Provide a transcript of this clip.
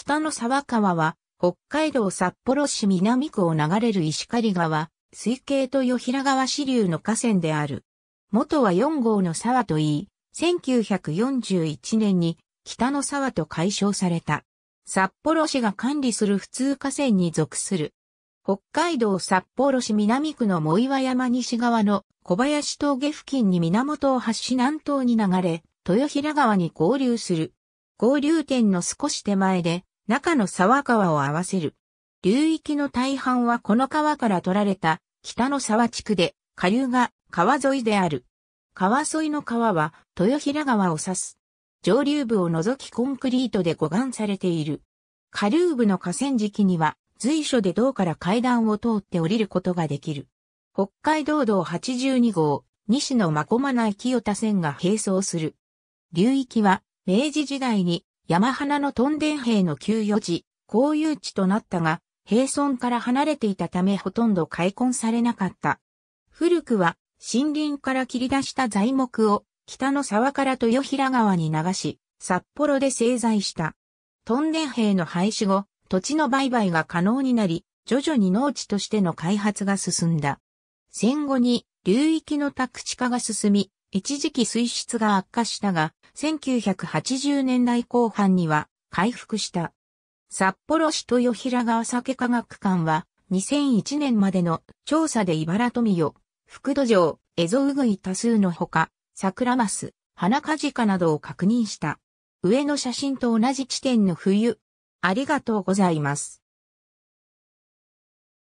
北の沢川は、北海道札幌市南区を流れる石狩川、水系と与平川支流の河川である。元は4号の沢といい、1941年に北の沢と解消された。札幌市が管理する普通河川に属する。北海道札幌市南区の藻岩山西側の小林峠付近に源を発し南東に流れ、豊平川に合流する。合流点の少し手前で中の沢川を合わせる。流域の大半はこの川から取られた北の沢地区で、下流が川沿いである。川沿いの川は豊平川を指す。上流部を除きコンクリートで護岸されている。下流部の河川敷には随所で道から階段を通って降りることができる。北海道道82号、西の真駒内清田線が並走する。流域は明治時代に山花のトンデン兵の給与地、公有地となったが、平村から離れていたためほとんど開墾されなかった。古くは森林から切り出した材木を北の沢から豊平川に流し、札幌で製材した。トンデン兵の廃止後、土地の売買が可能になり、徐々に農地としての開発が進んだ。戦後に流域の宅地化が進み、一時期水質が悪化したが、1980年代後半には回復した。札幌市豊平川酒科学館は、2001年までの調査で茨富よ、福土城、エゾウグイ多数のほか、桜マス、花カジカなどを確認した。上の写真と同じ地点の冬。ありがとうございます。